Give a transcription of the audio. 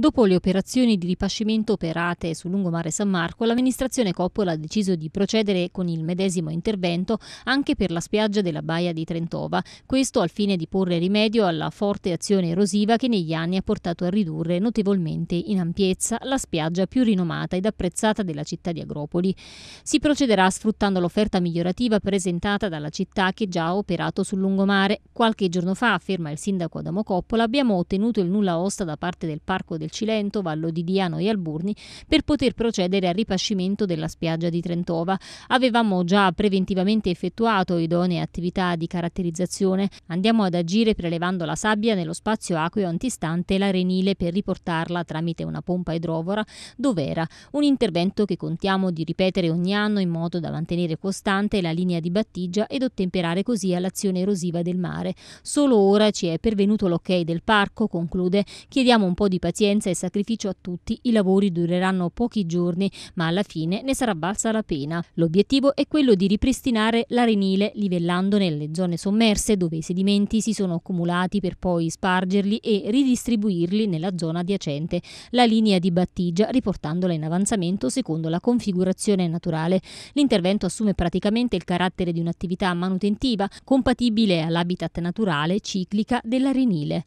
Dopo le operazioni di ripascimento operate sul lungomare San Marco, l'amministrazione Coppola ha deciso di procedere con il medesimo intervento anche per la spiaggia della Baia di Trentova, questo al fine di porre rimedio alla forte azione erosiva che negli anni ha portato a ridurre notevolmente in ampiezza la spiaggia più rinomata ed apprezzata della città di Agropoli. Si procederà sfruttando l'offerta migliorativa presentata dalla città che già ha operato sul lungomare. Qualche giorno fa, afferma il sindaco Adamo Coppola, abbiamo ottenuto il nulla osta da parte del Parco del del Cilento, Vallo di Diano e Alburni per poter procedere al ripascimento della spiaggia di Trentova. Avevamo già preventivamente effettuato idonee attività di caratterizzazione. Andiamo ad agire prelevando la sabbia nello spazio acqueo antistante l'arenile per riportarla tramite una pompa idrovora dov'era, un intervento che contiamo di ripetere ogni anno in modo da mantenere costante la linea di battigia ed ottemperare così all'azione erosiva del mare. Solo ora ci è pervenuto l'ok del parco, conclude, chiediamo un po' di pazienza pazienza e sacrificio a tutti, i lavori dureranno pochi giorni, ma alla fine ne sarà valsa la pena. L'obiettivo è quello di ripristinare l'arenile livellando nelle zone sommerse dove i sedimenti si sono accumulati per poi spargerli e ridistribuirli nella zona adiacente, la linea di battigia riportandola in avanzamento secondo la configurazione naturale. L'intervento assume praticamente il carattere di un'attività manutentiva compatibile all'habitat naturale ciclica dell'arenile.